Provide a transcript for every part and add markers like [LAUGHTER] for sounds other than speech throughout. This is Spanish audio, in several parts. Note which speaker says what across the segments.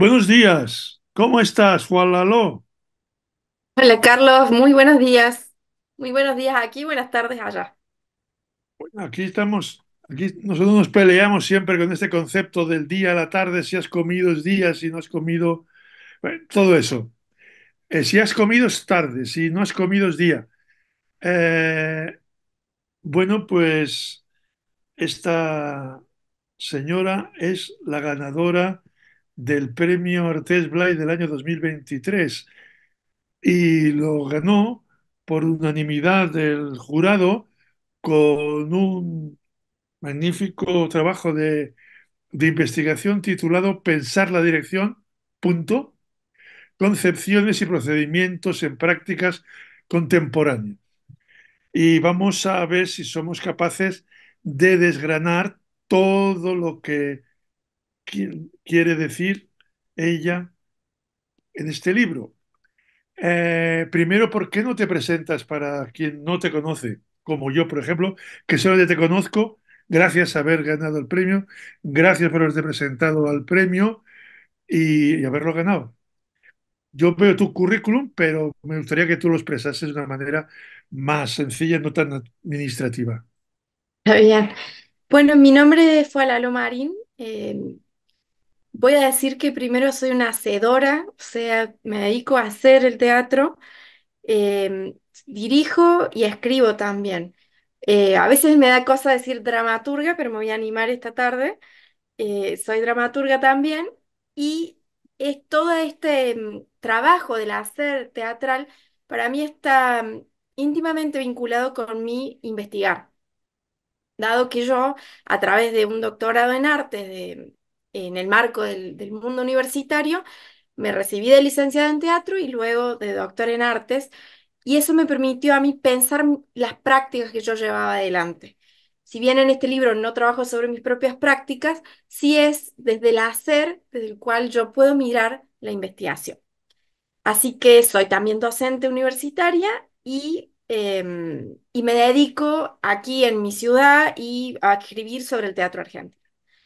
Speaker 1: Buenos días, ¿cómo estás, Juan Lalo?
Speaker 2: Hola Carlos, muy buenos días. Muy buenos días aquí, buenas tardes allá.
Speaker 1: Bueno, aquí estamos, aquí nosotros nos peleamos siempre con este concepto del día, a la tarde, si has comido es día, si no has comido, todo eso. Eh, si has comido es tarde, si no has comido es día. Eh, bueno, pues esta señora es la ganadora del premio Artes Blay del año 2023 y lo ganó por unanimidad del jurado con un magnífico trabajo de, de investigación titulado Pensar la dirección, punto, concepciones y procedimientos en prácticas contemporáneas. Y vamos a ver si somos capaces de desgranar todo lo que quiere decir ella en este libro. Eh, primero, ¿por qué no te presentas para quien no te conoce? Como yo, por ejemplo, que solo te conozco gracias a haber ganado el premio, gracias por haberte presentado al premio y, haberlo ganado. Yo veo tu currículum, pero me gustaría que tú lo expresases de una manera más sencilla, no tan administrativa. Bien.
Speaker 2: Bueno, mi nombre fue Fuala Marín. Eh, Voy a decir que primero soy una hacedora, o sea, me dedico a hacer el teatro, em, dirijo y escribo también. Eh, a veces me da cosa decir dramaturga, pero me voy a animar esta tarde. Eh, soy dramaturga también y es todo este em, trabajo del hacer teatral para mí está em, íntimamente vinculado con mi investigar, dado que yo a través de un doctorado en artes de en el marco del, mundo universitario, me recibí de licenciada en teatro y luego de doctor en artes, y eso me permitió a mí pensar las prácticas que yo llevaba adelante. Si bien en este libro no trabajo sobre mis propias prácticas, sí es desde el hacer desde el cual yo puedo mirar la investigación. Así que soy también docente universitaria y, em, y me dedico aquí en mi ciudad y a escribir sobre el teatro argentino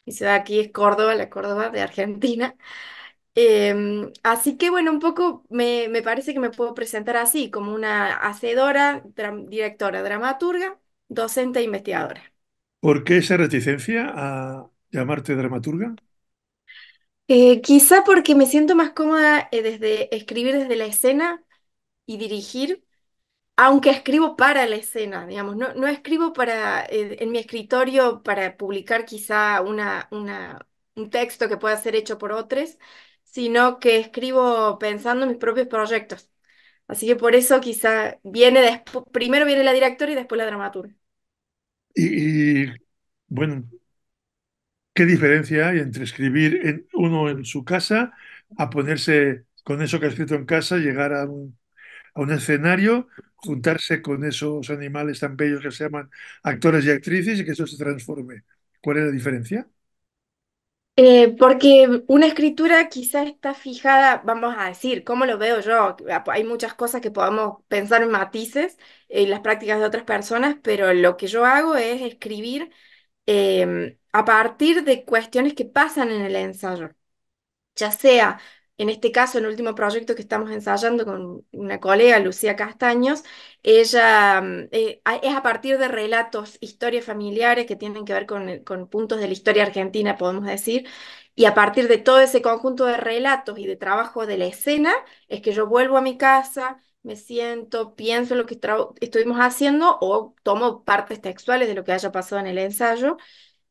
Speaker 2: y se ciudad aquí es Córdoba, la Córdoba de Argentina. Em, así que bueno, un poco me, parece que me puedo presentar así, como una hacedora, directora, dramaturga, docente e investigadora.
Speaker 1: ¿Por qué esa reticencia a llamarte dramaturga?
Speaker 2: Eh, quizá porque me siento más cómoda eh, desde escribir desde la escena y dirigir aunque escribo para la escena, digamos, no, no escribo para, eh, en mi escritorio para publicar quizá una, una, un texto que pueda ser hecho por otros, sino que escribo pensando en mis propios proyectos. Así que por eso quizá viene primero viene la directora y después la dramaturga.
Speaker 1: Y, bueno, ¿qué diferencia hay entre escribir uno en su casa a ponerse con eso que ha escrito en casa, llegar a un, a un escenario juntarse con esos animales tan bellos que se llaman actores y actrices y que eso se transforme. ¿Cuál es la diferencia?
Speaker 2: Eh, porque una escritura quizá está fijada, vamos a decir, ¿cómo lo veo yo? Hay muchas cosas que podemos pensar en matices en las prácticas de otras personas, pero lo que yo hago es escribir eh, a partir de cuestiones que pasan en el ensayo, ya sea en este caso, el último proyecto que estamos ensayando con una colega, Lucía Castaños, ella mm, eh, es a partir de relatos, historias familiares que tienen que ver con, eh, con, puntos de la historia argentina, podemos decir, y a partir de todo ese conjunto de relatos y de trabajo de la escena, es que yo vuelvo a mi casa, me siento, pienso en lo que estuvimos haciendo o tomo partes textuales de lo que haya pasado en el ensayo.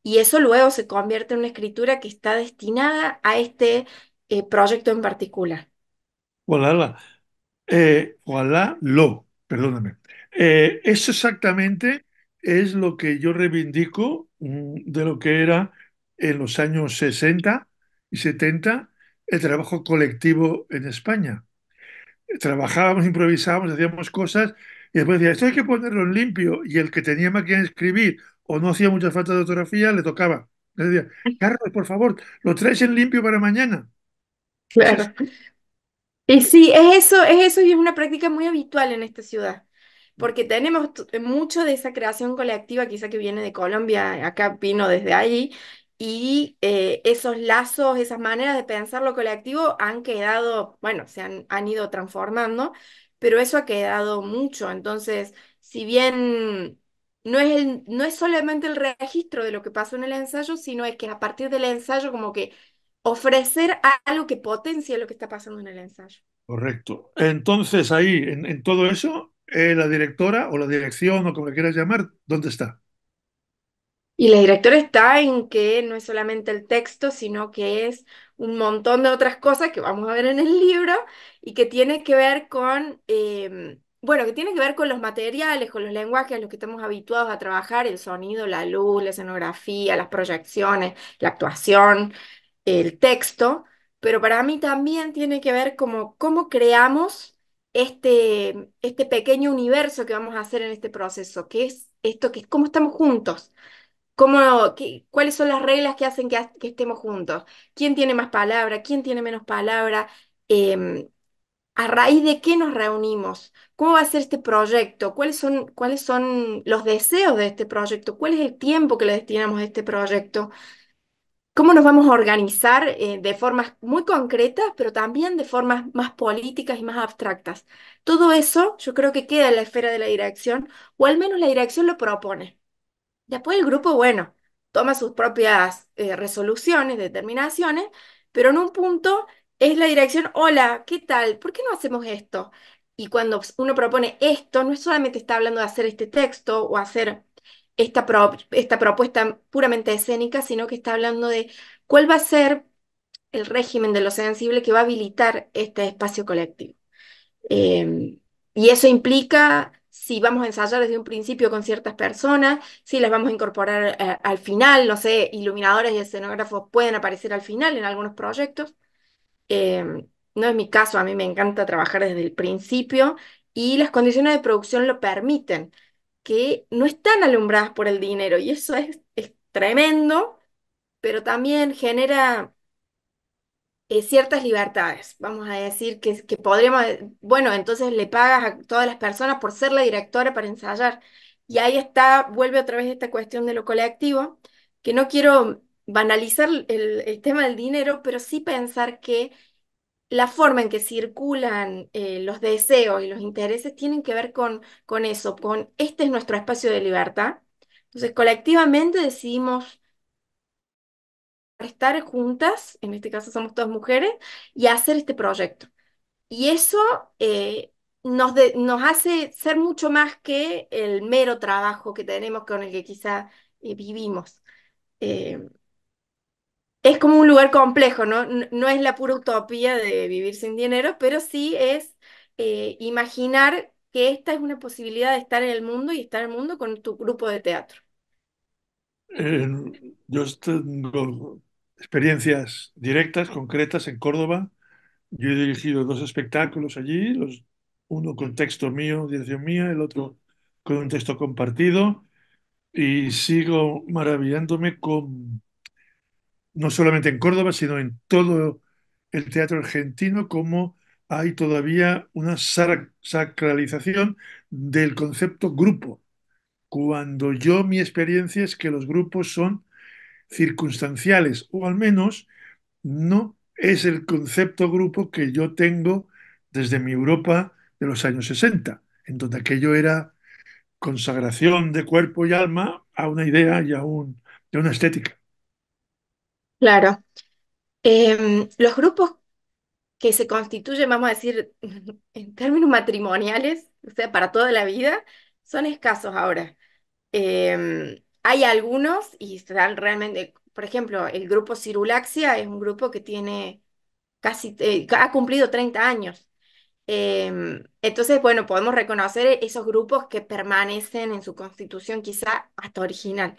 Speaker 2: Y eso luego se convierte en una escritura que está destinada a este eh, proyecto en particular?
Speaker 1: Ojalá, eh, lo, perdóname. Eh, eso exactamente es lo que yo reivindico mm, de lo que era en los años 60 y 70 el trabajo colectivo en España. Trabajábamos, improvisábamos, hacíamos cosas y después decía, esto hay que ponerlo en limpio. Y el que tenía máquina de escribir o no hacía mucha falta de fotografía le tocaba. Le decía, Carlos, por favor, lo traes en limpio para mañana. Claro. [LAUGHS]
Speaker 2: Y sí, es eso, es eso y es una práctica muy habitual en esta ciudad, porque tenemos mucho de esa creación colectiva, quizá que viene de Colombia, acá vino desde allí, y eh, esos lazos, esas maneras de pensar lo colectivo han quedado, bueno, se han, han ido transformando, pero eso ha quedado mucho. Entonces, si bien no es, no es solamente el registro de lo que pasó en el ensayo, sino es que a partir del ensayo como que ofrecer algo que potencie lo que está pasando en el ensayo.
Speaker 1: Correcto. Entonces ahí, en, todo eso, eh, la directora o la dirección o como la quieras llamar, ¿dónde está? Y la directora
Speaker 2: está en que no es solamente el texto, sino que es un montón de otras cosas que vamos a ver en el libro y que tiene que ver con, em, bueno, que tiene que ver con los materiales, con los lenguajes a los que estamos habituados a trabajar, el sonido, la luz, la escenografía, las proyecciones, la actuación, el texto, pero para mí también tiene que ver como cómo creamos este, este pequeño universo que vamos a hacer en este proceso, que es esto, que es cómo estamos juntos, cómo, cuáles son las reglas que hacen que, estemos juntos, quién tiene más palabra, quién tiene menos palabra, em, a raíz de qué nos reunimos, cómo va a ser este proyecto, cuáles son, cuáles son los deseos de este proyecto, cuál es el tiempo que le destinamos a este proyecto cómo nos vamos a organizar eh, de formas muy concretas, pero también de formas más políticas y más abstractas. Todo eso yo creo que queda en la esfera de la dirección, o al menos la dirección lo propone. Después el grupo, bueno, toma sus propias eh, resoluciones, determinaciones, pero en un punto es la dirección, hola, ¿qué tal? ¿Por qué no hacemos esto? Y cuando uno propone esto, no es solamente está hablando de hacer este texto o hacer esta, propuesta puramente escénica, sino que está hablando de cuál va a ser el régimen de lo sensible que va a habilitar este espacio colectivo. Em, y eso implica si vamos a ensayar desde un principio con ciertas personas, si las vamos a incorporar eh, al final, no sé, iluminadores y escenógrafos pueden aparecer al final en algunos proyectos. Em, no es mi caso, a mí me encanta trabajar desde el principio y las condiciones de producción lo permiten que no están alumbradas por el dinero y eso es, tremendo, pero también genera eh, ciertas libertades. Vamos a decir que, que podríamos, bueno, entonces le pagas a todas las personas por ser la directora para ensayar. Y ahí está, vuelve otra vez esta cuestión de lo colectivo, que no quiero banalizar el tema del dinero, pero sí pensar que la forma en que circulan eh, los deseos y los intereses tienen que ver con, con eso, con este es nuestro espacio de libertad. Entonces, colectivamente decidimos estar juntas, en este caso somos todas mujeres, y hacer este proyecto. Y eso eh, nos, nos hace ser mucho más que el mero trabajo que tenemos con el que quizá eh, vivimos es como un lugar complejo, ¿no? No es la pura utopía de vivir sin dinero, pero sí es eh, imaginar que esta es una posibilidad de estar en el mundo y estar en el mundo con tu grupo de teatro.
Speaker 1: yo tengo experiencias directas, concretas en Córdoba. Yo he dirigido dos espectáculos allí, los, uno con texto mío, dirección mía, el otro con un texto compartido, y sigo maravillándome con no solamente en Córdoba, sino en todo el teatro argentino, como hay todavía una sacralización del concepto grupo. Cuando yo mi experiencia es que los grupos son circunstanciales, o al menos no es el concepto grupo que yo tengo desde mi Europa de los años 60, en donde aquello era consagración de cuerpo y alma a una idea y a, un, una estética.
Speaker 2: Claro. Em, los grupos que se constituyen, vamos a decir, [LAUGHS] en términos matrimoniales, o sea, para toda la vida, son escasos ahora. Em, hay algunos y están realmente, por ejemplo, el grupo Cirulaxia es un grupo que tiene casi, eh, ha cumplido 30 años. Em, entonces, bueno, podemos reconocer esos grupos que permanecen en su constitución quizá hasta original.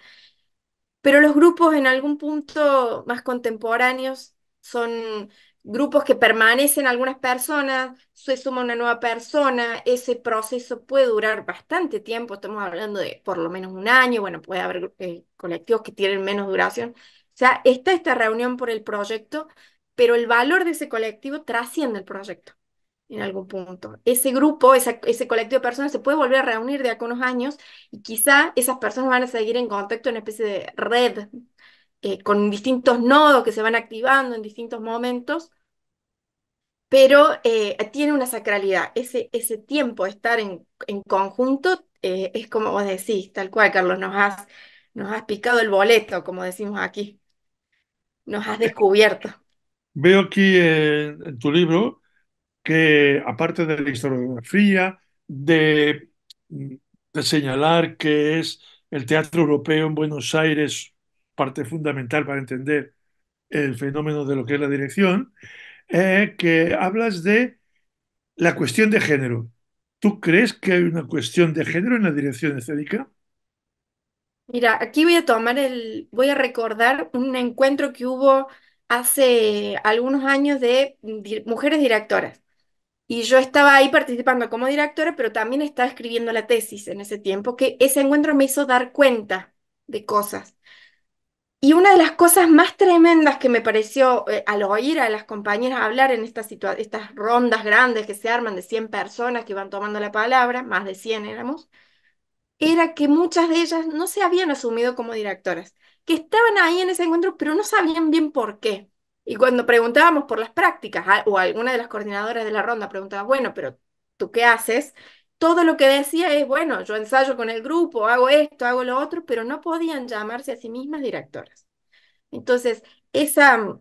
Speaker 2: Pero los grupos en algún punto más contemporáneos son grupos que permanecen algunas personas, se suma una nueva persona, ese proceso puede durar bastante tiempo, estamos hablando de por lo menos un año, bueno, puede haber eh, colectivos que tienen menos duración. O sea, está esta reunión por el proyecto, pero el valor de ese colectivo trasciende el proyecto en algún punto. Ese grupo, ese colectivo de personas se puede volver a reunir de unos años y quizá esas personas van a seguir en contacto en una especie de red eh, con distintos nodos que se van activando en distintos momentos, pero eh, tiene una sacralidad. Ese, ese tiempo de estar en, en conjunto eh, es como vos decís, tal cual, Carlos, nos has, nos has picado el boleto, como decimos aquí. Nos has descubierto.
Speaker 1: Veo aquí en tu libro que, aparte de la historiografía, de, señalar que es el teatro europeo en Buenos Aires parte fundamental para entender el fenómeno de lo que es la dirección, eh, que hablas de la cuestión de género. ¿Tú crees que hay una cuestión de género en la dirección escénica?
Speaker 2: Mira, aquí voy a tomar el, voy a recordar un encuentro que hubo hace algunos años de mujeres directoras. Y yo estaba ahí participando como directora, pero también estaba escribiendo la tesis en ese tiempo, que ese encuentro me hizo dar cuenta de cosas. Y una de las cosas más tremendas que me pareció eh, al oír a las compañeras hablar en estas, estas rondas grandes que se arman de 100 personas que van tomando la palabra, más de 100 éramos, era que muchas de ellas no se habían asumido como directoras, que estaban ahí en ese encuentro, pero no sabían bien por qué. Y cuando preguntábamos por las prácticas, ah, o alguna de las coordinadoras de la ronda preguntaba, bueno, pero ¿tú qué haces? Todo lo que decía es, bueno, yo ensayo con el grupo, hago esto, hago lo otro, pero no podían llamarse a sí mismas directoras. Entonces, esa,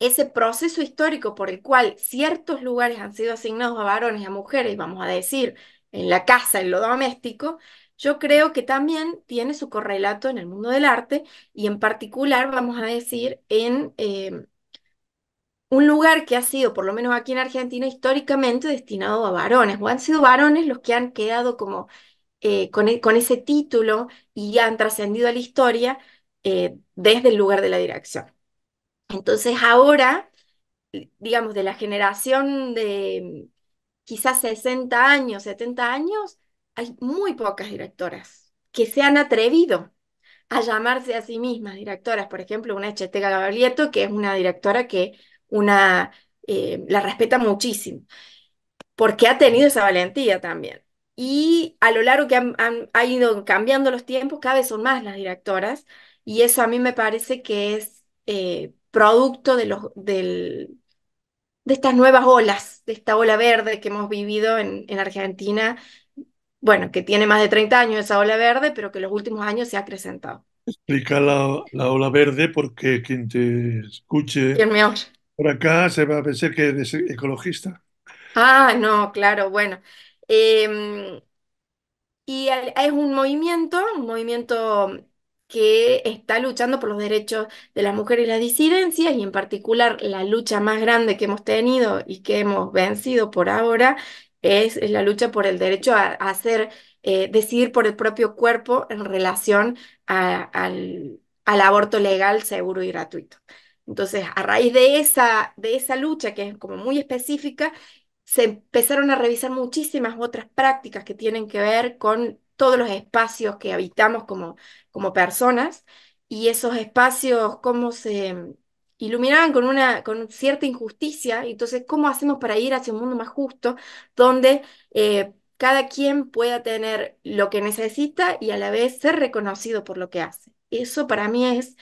Speaker 2: ese proceso histórico por el cual ciertos lugares han sido asignados a varones y a mujeres, vamos a decir, en la casa, en lo doméstico, yo creo que también tiene su correlato en el mundo del arte y en particular, vamos a decir, en eh, un lugar que ha sido, por lo menos aquí en Argentina, históricamente destinado a varones, o han sido varones los que han quedado como eh, e, con, ese título y han trascendido a la historia eh, desde el lugar de la dirección. Entonces ahora, digamos, de la generación de quizás 60 años, 70 años, hay muy pocas directoras que se han atrevido a llamarse a sí mismas directoras. Por ejemplo, una Chetega Gabrieto, que es una directora que una, eh, la respeta muchísimo, porque ha tenido esa valentía también. Y a lo largo que han, ido cambiando los tiempos, cada vez son más las directoras, y eso a mí me parece que es eh, producto de, los, del, de estas nuevas olas, de esta ola verde que hemos vivido en, Argentina, bueno, que tiene más de 30 años esa ola verde, pero que en los últimos años se ha acrecentado.
Speaker 1: Explica la, la ola verde porque quien te escuche... me por acá se va a pensar que eres ecologista.
Speaker 2: Ah, no, claro, bueno. Em, y es un movimiento, un movimiento que está luchando por los derechos de las mujeres y las disidencias, y en particular la lucha más grande que hemos tenido y que hemos vencido por ahora es la lucha por el derecho a, hacer, eh, decidir por el propio cuerpo en relación al aborto legal, seguro y gratuito. Entonces, a raíz de esa, de esa lucha, que es como muy específica, se empezaron a revisar muchísimas otras prácticas que tienen que ver con todos los espacios que habitamos como, como personas y esos espacios, cómo se iluminaban con, una, con cierta injusticia, entonces cómo hacemos para ir hacia un mundo más justo, donde eh, cada quien pueda tener lo que necesita y a la vez ser reconocido por lo que hace. Eso para mí es,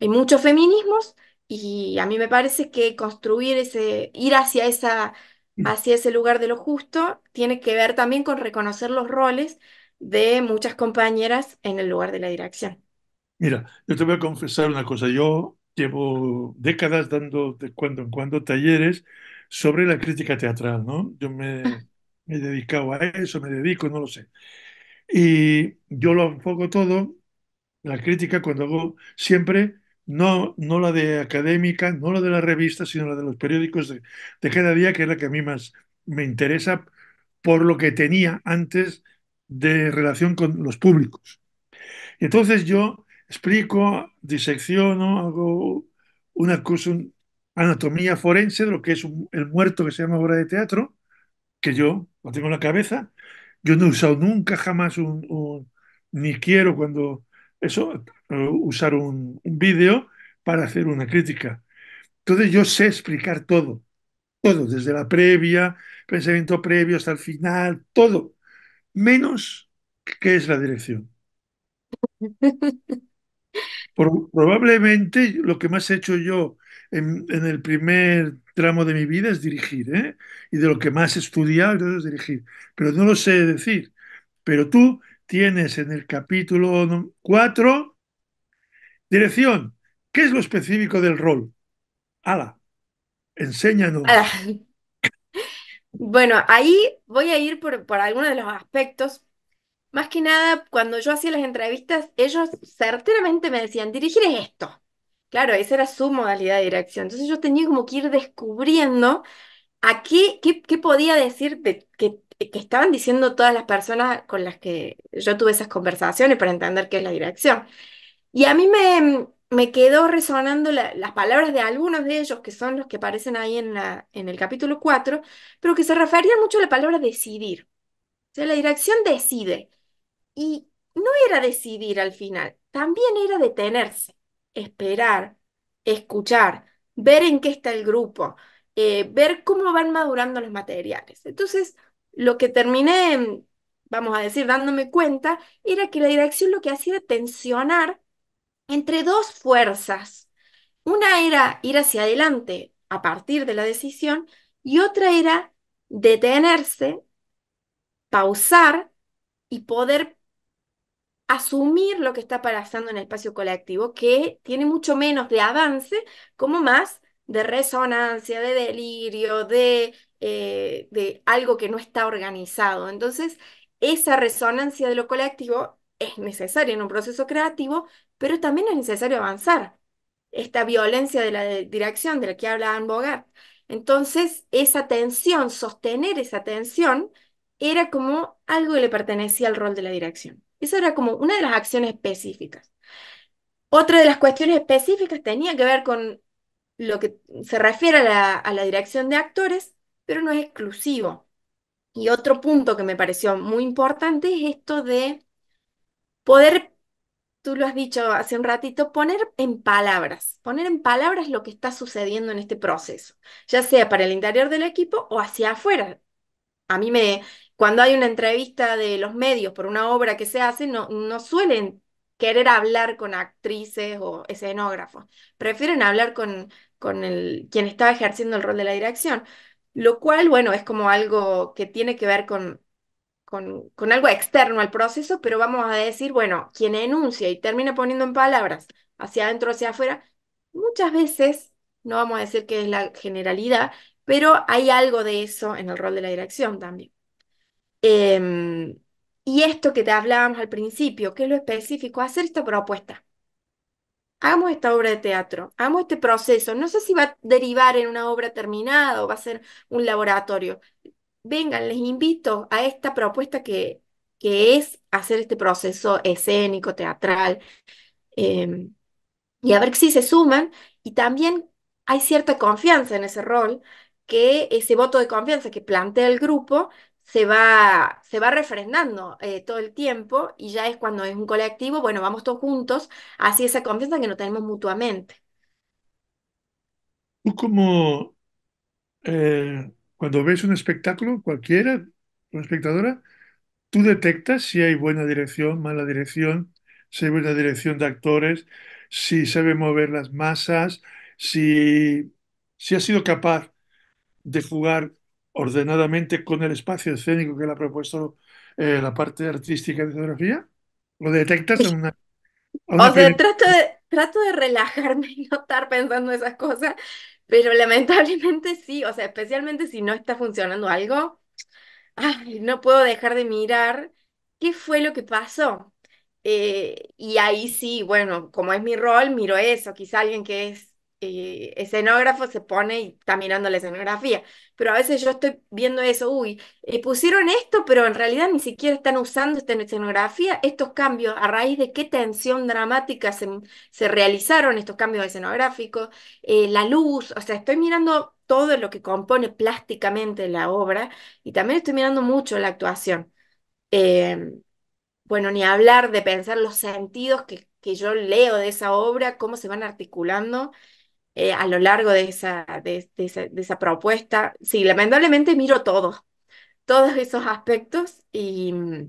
Speaker 2: hay muchos feminismos, y a mí me parece que construir ese, ir hacia esa, mm. hacia ese lugar de lo justo tiene que ver también con reconocer los roles de muchas compañeras en el lugar de la dirección.
Speaker 1: Mira, yo te voy a confesar una cosa. Yo llevo décadas dando de cuando en cuando talleres sobre la crítica teatral, ¿no? Yo me, ah. me he dedicado a eso, me dedico, no lo sé. Y yo lo enfoco todo, la crítica, cuando hago siempre no, no la de académica, no la de la revista, sino la de los periódicos de, de cada día, que es la que a mí más me interesa por lo que tenía antes de relación con los públicos. Entonces yo explico, disecciono, hago una cosa, anatomía forense de lo que es el muerto que se llama obra de teatro, que yo no tengo la cabeza. Yo no he usado nunca jamás un ni quiero cuando eso eh, usar un, vídeo para hacer una crítica. Entonces yo sé explicar todo, todo, desde la previa, pensamiento previo hasta el final, todo, menos qué es la dirección. [LAUGHS] probablemente lo que más he hecho yo en, el primer tramo de mi vida es dirigir, ¿eh? y de lo que más he estudiado es dirigir, pero no lo sé decir. Pero tú tienes en el capítulo 4 Dirección, ¿qué es lo específico del rol? Ala, enséñanos.
Speaker 2: Bueno, ahí voy a ir por, por algunos de los aspectos. Más que nada, cuando yo hacía las entrevistas, ellos certeramente me decían, dirigir es esto. Claro, esa era su modalidad de dirección. Entonces yo tenía como que ir descubriendo a qué, qué, podía decir que, que estaban diciendo todas las personas con las que yo tuve esas conversaciones para entender qué es la dirección. Y a mí me, quedó resonando las palabras de algunos de ellos, que son los que aparecen ahí en, en el capítulo 4, pero que se referían mucho a la palabra decidir. O sea, la dirección decide. Y no era decidir al final, también era detenerse, esperar, escuchar, ver en qué está el grupo, eh, ver cómo van madurando los materiales. Entonces, lo que terminé, vamos a decir, dándome cuenta, era que la dirección lo que hacía era tensionar entre dos fuerzas. Una era ir hacia adelante a partir de la decisión y otra era detenerse, pausar y poder asumir lo que está pasando en el espacio colectivo, que tiene mucho menos de avance, como más de resonancia, de delirio, de, eh, de algo que no está organizado. Entonces, esa resonancia de lo colectivo es necesario en un proceso creativo, pero también es necesario avanzar. Esta violencia de la dirección de la que habla Anne Bogart. Entonces, esa tensión, sostener esa tensión, era como algo que le pertenecía al rol de la dirección. eso era como una de las acciones específicas. Otra de las cuestiones específicas tenía que ver con lo que se refiere a la dirección de actores, pero no es exclusivo. Y otro punto que me pareció muy importante es esto de poder, tú lo has dicho hace un ratito, poner en palabras, poner en palabras lo que está sucediendo en este proceso, ya sea para el interior del equipo o hacia afuera. A mí me, cuando hay una entrevista de los medios por una obra que se hace, no, no suelen querer hablar con actrices o escenógrafos, prefieren hablar con, con el, quien estaba ejerciendo el rol de la dirección, lo cual, bueno, es como algo que tiene que ver con con, algo externo al proceso, pero vamos a decir, bueno, quien enuncia y termina poniendo en palabras hacia adentro, hacia afuera, muchas veces, no vamos a decir que es la generalidad, pero hay algo de eso en el rol de la dirección también. Em, y esto que te hablábamos al principio, que es lo específico, hacer esta propuesta. Hagamos esta obra de teatro, hagamos este proceso. No sé si va a derivar en una obra terminada o va a ser un laboratorio, vengan, les invito a esta propuesta que, que es hacer este proceso escénico, teatral, eh, y a ver si se suman. Y también hay cierta confianza en ese rol, que ese voto de confianza que plantea el grupo se va, se va refrendando eh, todo el tiempo y ya es cuando es un colectivo, bueno, vamos todos juntos así esa confianza que no tenemos mutuamente.
Speaker 1: como eh, cuando ves un espectáculo, cualquiera, una espectadora, tú detectas si hay buena dirección, mala dirección, si hay buena dirección de actores, si sabe mover las masas, si, si ha sido capaz de jugar ordenadamente con el espacio escénico que le ha propuesto eh, la parte artística de fotografía? ¿Lo detectas en una... o sea,
Speaker 2: trato de, trato de relajarme y no estar pensando esas cosas, pero lamentablemente sí, o sea, especialmente si no está funcionando algo, no puedo dejar de mirar qué fue lo que pasó. Eh, y ahí sí, bueno, como es mi rol, miro eso. Quizá alguien que es escenógrafo se pone y está mirando la escenografía. Pero a veces yo estoy viendo eso, uy, eh, pusieron esto, pero en realidad ni siquiera están usando esta escenografía. Estos cambios, a raíz de qué tensión dramática se, realizaron estos cambios escenográficos, eh, la luz, o sea, estoy mirando todo lo que compone plásticamente la obra y también estoy mirando mucho la actuación. Em, bueno, ni hablar de pensar los sentidos que, que yo leo de esa obra, cómo se van articulando eh, a lo largo de esa, de, esa, propuesta. Sí, lamentablemente miro todos, todos esos aspectos mm,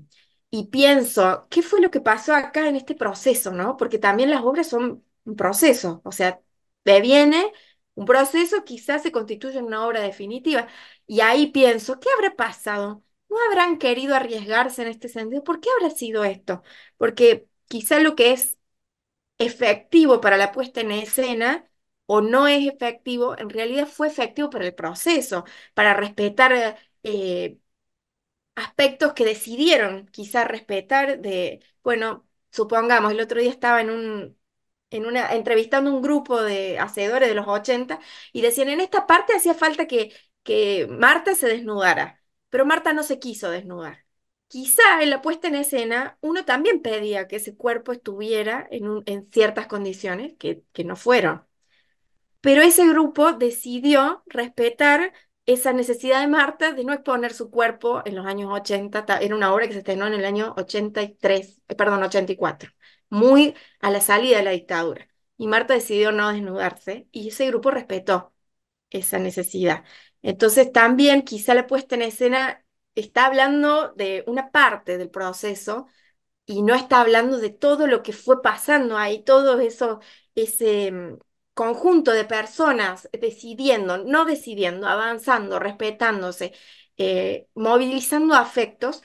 Speaker 2: y, pienso, ¿qué fue lo que pasó acá en este proceso? ¿no? Porque también las obras son un proceso, o sea, te viene un proceso, quizás se constituye en una obra definitiva. Y ahí pienso, ¿qué habrá pasado? ¿No habrán querido arriesgarse en este sentido? ¿Por qué habrá sido esto? Porque quizá lo que es efectivo para la puesta en escena o no es efectivo, en realidad fue efectivo para el proceso, para respetar eh, aspectos que decidieron quizá respetar de, bueno, supongamos, el otro día estaba en un, en una, entrevistando un grupo de hacedores de los 80 y decían, en esta parte hacía falta que, que Marta se desnudara, pero Marta no se quiso desnudar. Quizá en la puesta en escena uno también pedía que ese cuerpo estuviera en, en ciertas condiciones que, que no fueron. Pero ese grupo decidió respetar esa necesidad de Marta de no exponer su cuerpo en los años 80, era una obra que se estrenó en el año 83, eh, perdón, 84, muy a la salida de la dictadura. Y Marta decidió no desnudarse y ese grupo respetó esa necesidad. Entonces también quizá la puesta en escena está hablando de una parte del proceso y no está hablando de todo lo que fue pasando ahí, todo eso, ese mm, conjunto de personas decidiendo, no decidiendo, avanzando, respetándose, eh, movilizando afectos,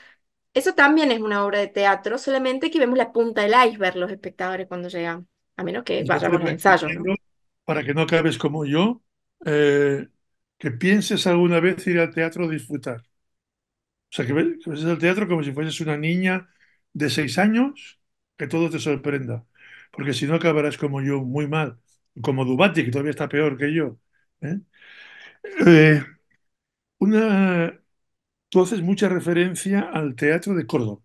Speaker 2: eso también es una obra de teatro, solamente que vemos la punta del iceberg los espectadores cuando llegan, a menos que vayamos al
Speaker 1: ensayo. Para que no acabes como yo, eh, que pienses alguna vez ir al teatro a disfrutar. O sea, que, que ves al teatro como si fueses una niña de seis años, que todo te sorprenda. Porque si no acabarás como yo, muy mal como Dubati, que todavía está peor que yo. ¿eh? Eh, una, tú haces mucha referencia al teatro de Córdoba.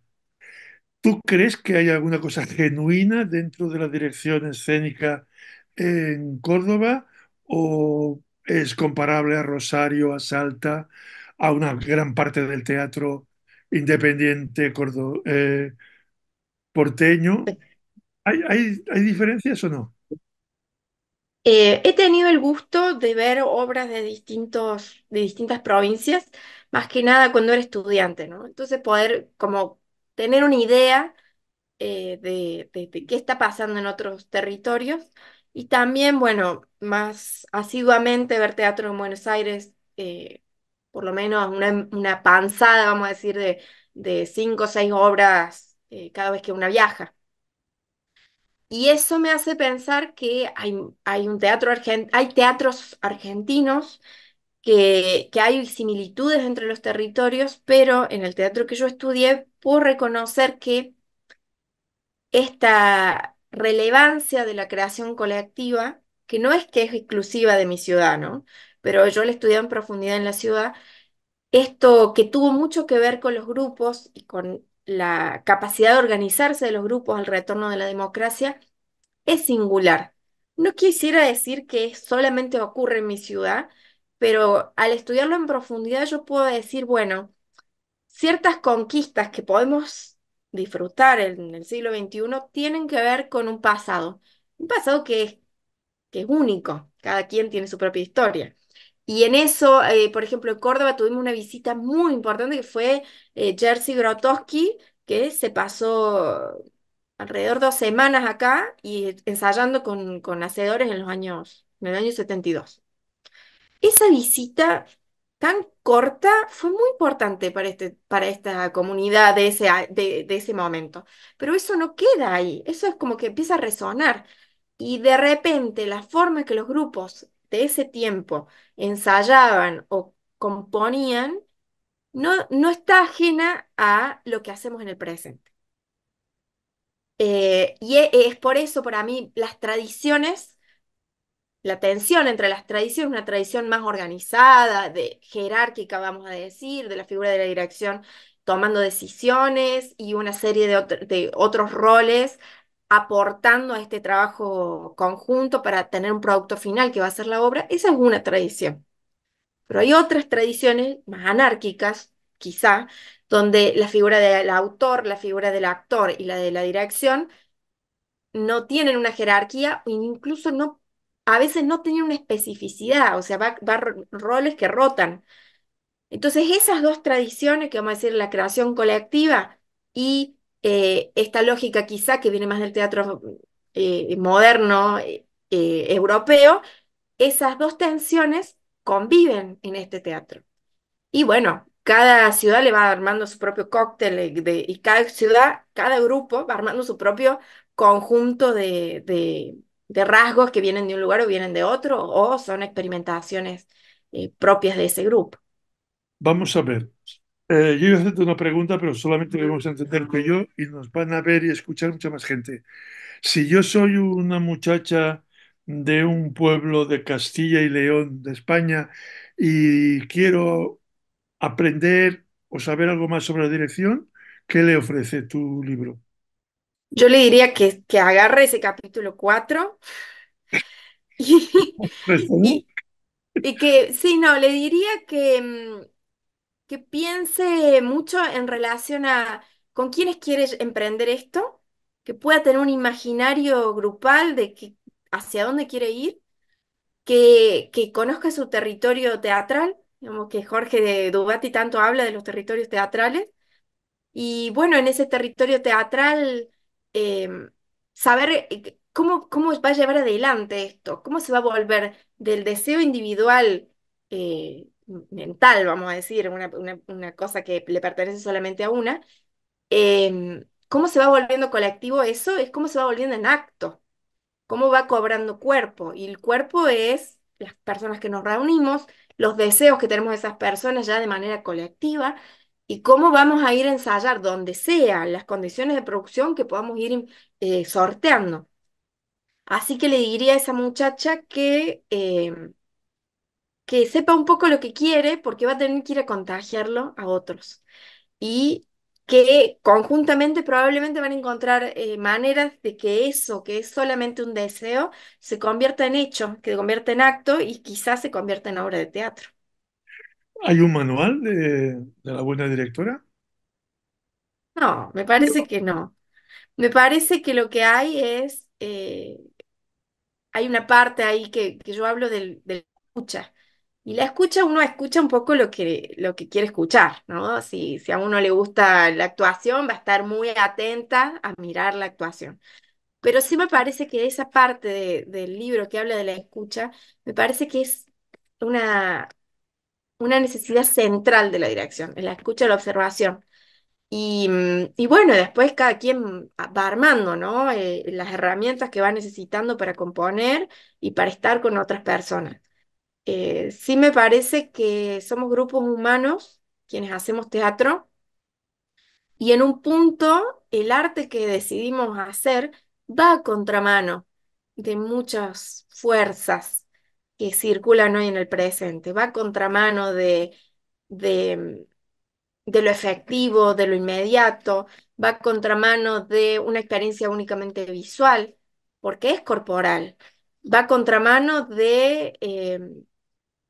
Speaker 1: ¿Tú crees que hay alguna cosa genuina dentro de la dirección escénica en Córdoba o es comparable a Rosario, a Salta, a una gran parte del teatro independiente eh, porteño? hay, hay diferencias o no?
Speaker 2: Eh, he tenido el gusto de ver obras de, distintos, de distintas provincias, más que nada cuando era estudiante, ¿no? Entonces poder como tener una idea eh, de, qué está pasando en otros territorios y también, bueno, más asiduamente ver teatro en Buenos Aires, eh, por lo menos una, panzada, vamos a decir, de, de cinco o seis obras cada vez que una viaja. Y eso me hace pensar que hay, hay un teatro hay teatros argentinos que, que, hay similitudes entre los territorios, pero en el teatro que yo estudié puedo reconocer que esta relevancia de la creación colectiva, que no es que es exclusiva de mi ciudad, pero yo la estudié en profundidad en la ciudad, esto que tuvo mucho que ver con los grupos y con la capacidad de organizarse de los grupos al retorno de la democracia es singular. No quisiera decir que solamente ocurre en mi ciudad, pero al estudiarlo en profundidad yo puedo decir, bueno, ciertas conquistas que podemos disfrutar en el siglo XXI tienen que ver con un pasado, un pasado que es, que es único, cada quien tiene su propia historia. Y en eso, eh, por ejemplo, en Córdoba tuvimos una visita muy importante que fue eh, Jerzy Grotowski, que se pasó alrededor de dos semanas acá y e, ensayando con, con hacedores en los años, en el año 72. Esa visita tan corta fue muy importante para, este, para esta comunidad de ese, de, ese momento. Pero eso no queda ahí, eso es como que empieza a resonar. Y de repente la forma que los grupos ese tiempo ensayaban o componían, no, no está ajena a lo que hacemos en el presente. Eh, y e, es por eso, para mí, las tradiciones, la tensión entre las tradiciones, una tradición más organizada, de jerárquica, vamos a decir, de la figura de la dirección tomando decisiones y una serie de, de otros roles aportando a este trabajo conjunto para tener un producto final que va a ser la obra, esa es una tradición. Pero hay otras tradiciones más anárquicas, quizá, donde la figura del autor, la figura del actor y la de la dirección no tienen una jerarquía, e incluso no, a veces no tienen una especificidad, o sea, va, roles que rotan. Entonces, esas dos tradiciones, que vamos a decir, la creación colectiva y eh, esta lógica quizá que viene más del teatro eh, moderno eh, europeo, esas dos tensiones conviven en este teatro. Y bueno, cada ciudad le va armando su propio cóctel y cada ciudad, cada grupo va armando su propio conjunto de, rasgos que vienen de un lugar o vienen de otro o son experimentaciones propias de ese
Speaker 1: grupo. Vamos a ver, eh, yo iba a hacerte una pregunta, pero solamente lo vamos a entender que yo, y nos van a ver y escuchar mucha más gente. Si yo soy una muchacha de un pueblo de Castilla y León, de España, y quiero aprender o saber algo más sobre la dirección, ¿qué le ofrece tu libro?
Speaker 2: Yo le diría que, que agarre ese capítulo 4 [LAUGHS]
Speaker 1: [LAUGHS] pues,
Speaker 2: y, que, sí, no, le diría que mm, que piense mucho en relación a con quiénes quiere emprender esto, que pueda tener un imaginario grupal de que, hacia dónde quiere ir, que, que conozca su territorio teatral, como que Jorge de Dubati tanto habla de los territorios teatrales, y bueno, en ese territorio teatral, em, saber eh, cómo, cómo va a llevar adelante esto, cómo se va a volver del deseo individual. Eh, mental, vamos a decir, una, cosa que le pertenece solamente a una, em, ¿cómo se va volviendo colectivo eso? Es cómo se va volviendo en acto, cómo va cobrando cuerpo. Y el cuerpo es las personas que nos reunimos, los deseos que tenemos de esas personas ya de manera colectiva y cómo vamos a ir a ensayar donde sea, las condiciones de producción que podamos ir eh, sorteando. Así que le diría a esa muchacha que em, que sepa un poco lo que quiere porque va a tener que ir a contagiarlo a otros. Y que conjuntamente probablemente van a encontrar eh, maneras de que eso, que es solamente un deseo, se convierta en hecho, que se convierta en acto y quizás se convierta en obra de teatro.
Speaker 1: ¿Hay un manual de, la buena directora? No,
Speaker 2: me parece que no. Me parece que lo que hay es, eh, hay una parte ahí que, que yo hablo del, del escucha, y la escucha, uno escucha un poco lo que, lo que quiere escuchar, ¿no? Si, si a uno le gusta la actuación, va a estar muy atenta a mirar la actuación. Pero sí me parece que esa parte del libro que habla de la escucha, me parece que es una, una necesidad central de la dirección, la escucha, la observación. Y, mm, bueno, después cada quien va armando, ¿no? Eh, las herramientas que va necesitando para componer y para estar con otras personas. Eh, sí me parece que somos grupos humanos quienes hacemos teatro y en un punto el arte que decidimos hacer va a contramano de muchas fuerzas que circulan hoy en el presente, va a contramano de, de, lo efectivo, de lo inmediato, va a contramano de una experiencia únicamente visual, porque es corporal, va a contramano de... Eh,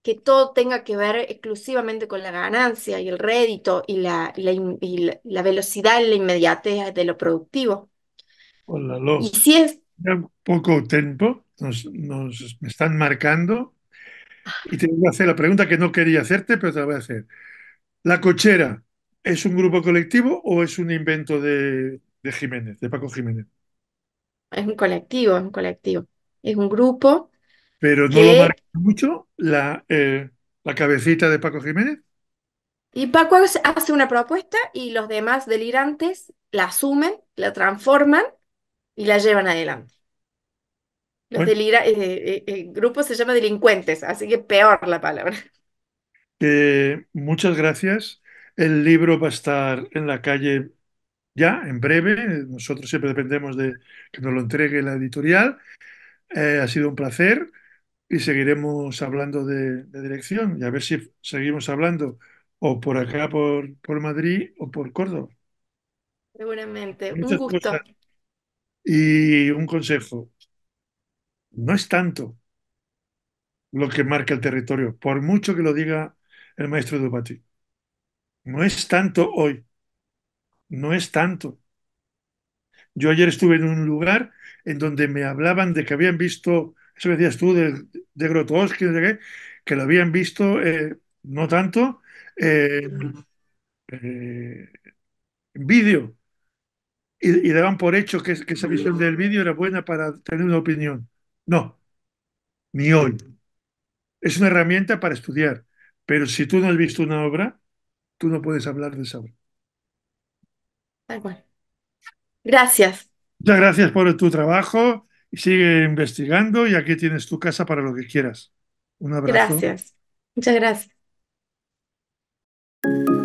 Speaker 2: que todo tenga que ver exclusivamente con la ganancia y el rédito y la, la, la, velocidad y la inmediatez de lo productivo.
Speaker 1: Hola, lo... Y si es... poco tiempo, nos, nos, me están marcando ah. y te voy a hacer la pregunta que no quería hacerte, pero te la voy a hacer. ¿La cochera es un grupo colectivo o es un invento de, de Jiménez, de Paco Jiménez?
Speaker 2: Es un colectivo, es un colectivo. Es un grupo
Speaker 1: pero no lo marca mucho eh, la, cabecita de Paco Jiménez.
Speaker 2: Y Paco hace una propuesta y los demás delirantes la asumen, la transforman y la llevan adelante. Los eh, eh, el grupo se llama delincuentes, así que peor la palabra.
Speaker 1: muchas gracias. El libro va a estar en la calle ya, en breve. Nosotros siempre dependemos de que nos lo entregue la editorial. ha sido un placer y seguiremos hablando de, dirección y a ver si seguimos hablando o por acá, por, por Madrid o por Córdoba.
Speaker 2: Seguramente, un gusto.
Speaker 1: Y un consejo, no es tanto lo que marca el territorio, por mucho que lo diga el maestro Dupati. No es tanto hoy, no es tanto. Yo ayer estuve en un lugar en donde me hablaban de que habían visto eso decías tú de, de Grotowski, no sé que lo habían visto, eh, no tanto, eh, eh, en vídeo. Y, le daban por hecho que, esa visión del vídeo era buena para tener una opinión. No, ni hoy. Es una herramienta para estudiar, pero si tú no has visto una obra, tú no puedes hablar de esa obra.
Speaker 2: Gracias.
Speaker 1: Muchas gracias por tu trabajo sigue investigando y aquí tienes tu casa para lo que quieras. Un abrazo. Gracias.
Speaker 2: Muchas gracias.